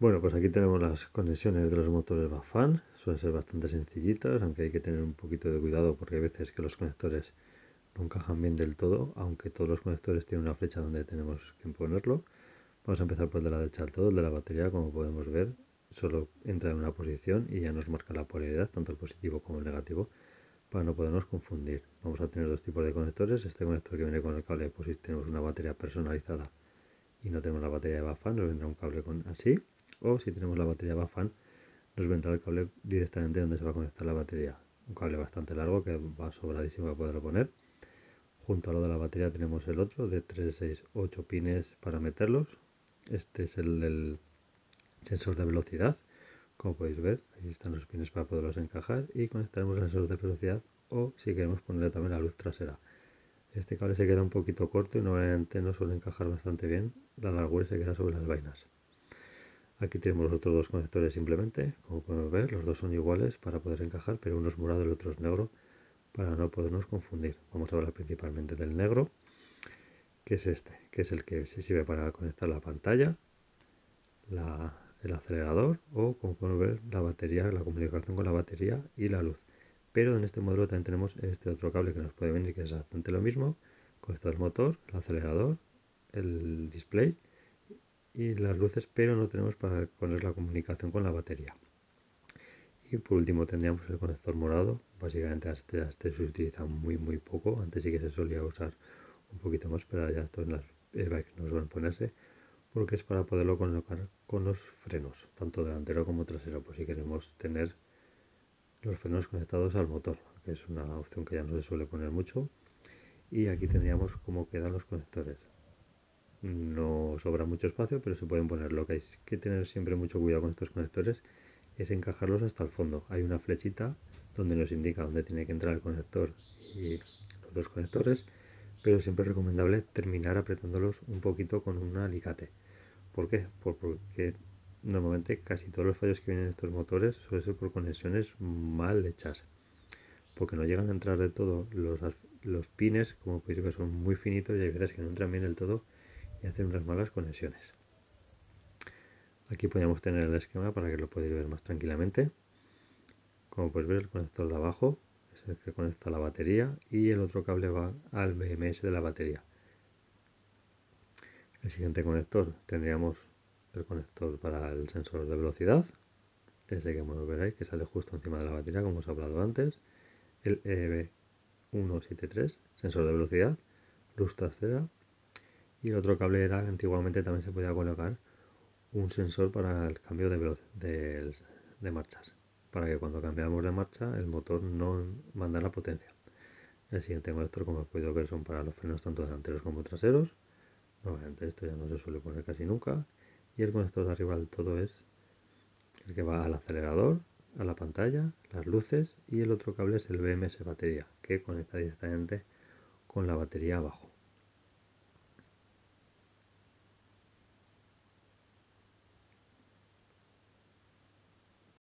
Bueno, pues aquí tenemos las conexiones de los motores Bafan, suelen ser bastante sencillitas, aunque hay que tener un poquito de cuidado porque hay veces que los conectores no encajan bien del todo, aunque todos los conectores tienen una flecha donde tenemos que ponerlo. Vamos a empezar por el de la derecha del todo, el de la batería, como podemos ver, solo entra en una posición y ya nos marca la polaridad, tanto el positivo como el negativo, para no podernos confundir. Vamos a tener dos tipos de conectores, este conector que viene con el cable, pues si tenemos una batería personalizada y no tenemos la batería de Bafan, nos vendrá un cable con así o si tenemos la batería BAFAN nos vendrá el cable directamente donde se va a conectar la batería. Un cable bastante largo que va sobradísimo para poderlo poner. Junto a lo de la batería tenemos el otro de 3, 6, 8 pines para meterlos. Este es el del sensor de velocidad. Como podéis ver, ahí están los pines para poderlos encajar y conectaremos el sensor de velocidad o si queremos ponerle también la luz trasera. Este cable se queda un poquito corto y normalmente no suele encajar bastante bien. La largura se queda sobre las vainas. Aquí tenemos los otros dos conectores simplemente, como podemos ver, los dos son iguales para poder encajar, pero uno es morado y el otro es negro para no podernos confundir. Vamos a hablar principalmente del negro, que es este, que es el que se sirve para conectar la pantalla, el acelerador o, como podemos ver, la batería, la comunicación con la batería y la luz. Pero en este módulo también tenemos este otro cable que nos puede venir, que es exactamente lo mismo, conector motor, el acelerador, el display y las luces, pero no tenemos para poner la comunicación con la batería. Y por último tendríamos el conector morado, básicamente las este se utilizan muy muy poco, antes sí que se solía usar un poquito más, pero ya en las e-bikes no suelen ponerse, porque es para poderlo colocar con los frenos, tanto delantero como trasero, por pues si queremos tener los frenos conectados al motor, que es una opción que ya no se suele poner mucho. Y aquí tendríamos cómo quedan los conectores no sobra mucho espacio, pero se pueden poner. Lo que hay que tener siempre mucho cuidado con estos conectores es encajarlos hasta el fondo. Hay una flechita donde nos indica dónde tiene que entrar el conector y los dos conectores, pero siempre es recomendable terminar apretándolos un poquito con un alicate. ¿Por qué? Porque normalmente casi todos los fallos que vienen en estos motores suelen ser por conexiones mal hechas, porque no llegan a entrar del todo los, los pines, como podéis ver son muy finitos y hay veces que no entran bien del todo y hacer unas malas conexiones. Aquí podemos tener el esquema para que lo podáis ver más tranquilamente. Como podéis ver, el conector de abajo es el que conecta la batería y el otro cable va al BMS de la batería. El siguiente conector tendríamos el conector para el sensor de velocidad, ese que bueno, veréis que sale justo encima de la batería, como os he hablado antes. El EB173, sensor de velocidad, luz trasera, y el otro cable era antiguamente también se podía colocar un sensor para el cambio de, velocidad de, marchas, para que cuando cambiamos de marcha el motor no manda la potencia. El siguiente conector, como he podido ver, son para los frenos tanto delanteros como traseros. Obviamente esto ya no se suele poner casi nunca. Y el conector de arriba del todo es el que va al acelerador, a la pantalla, las luces y el otro cable es el BMS batería, que conecta directamente con la batería abajo.